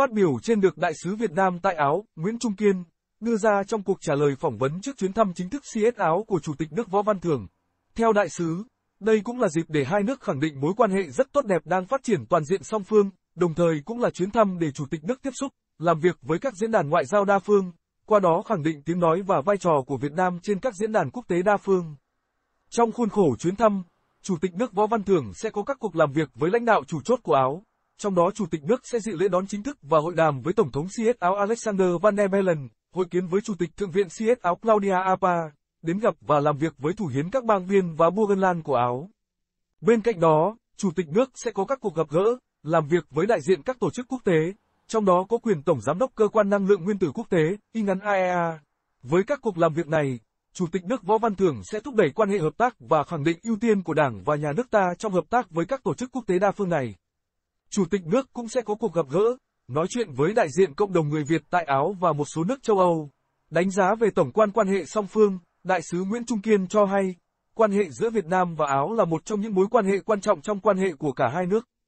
Phát biểu trên được Đại sứ Việt Nam tại Áo, Nguyễn Trung Kiên, đưa ra trong cuộc trả lời phỏng vấn trước chuyến thăm chính thức CS Áo của Chủ tịch nước Võ Văn Thưởng. Theo Đại sứ, đây cũng là dịp để hai nước khẳng định mối quan hệ rất tốt đẹp đang phát triển toàn diện song phương, đồng thời cũng là chuyến thăm để Chủ tịch nước tiếp xúc, làm việc với các diễn đàn ngoại giao đa phương, qua đó khẳng định tiếng nói và vai trò của Việt Nam trên các diễn đàn quốc tế đa phương. Trong khuôn khổ chuyến thăm, Chủ tịch nước Võ Văn Thưởng sẽ có các cuộc làm việc với lãnh đạo chủ chốt của Áo. Trong đó Chủ tịch nước sẽ dự lễ đón chính thức và hội đàm với Tổng thống CS áo Alexander Van der Bellen, hội kiến với Chủ tịch Thượng viện CS áo Claudia Apa, đến gặp và làm việc với thủ hiến các bang viên và Burgenland của Áo. Bên cạnh đó, Chủ tịch nước sẽ có các cuộc gặp gỡ, làm việc với đại diện các tổ chức quốc tế, trong đó có quyền Tổng Giám đốc Cơ quan Năng lượng Nguyên tử Quốc tế, y ngắn IAEA. E với các cuộc làm việc này, Chủ tịch nước Võ Văn Thưởng sẽ thúc đẩy quan hệ hợp tác và khẳng định ưu tiên của Đảng và Nhà nước ta trong hợp tác với các tổ chức quốc tế đa phương này. Chủ tịch nước cũng sẽ có cuộc gặp gỡ, nói chuyện với đại diện cộng đồng người Việt tại Áo và một số nước châu Âu. Đánh giá về tổng quan quan hệ song phương, Đại sứ Nguyễn Trung Kiên cho hay, quan hệ giữa Việt Nam và Áo là một trong những mối quan hệ quan trọng trong quan hệ của cả hai nước.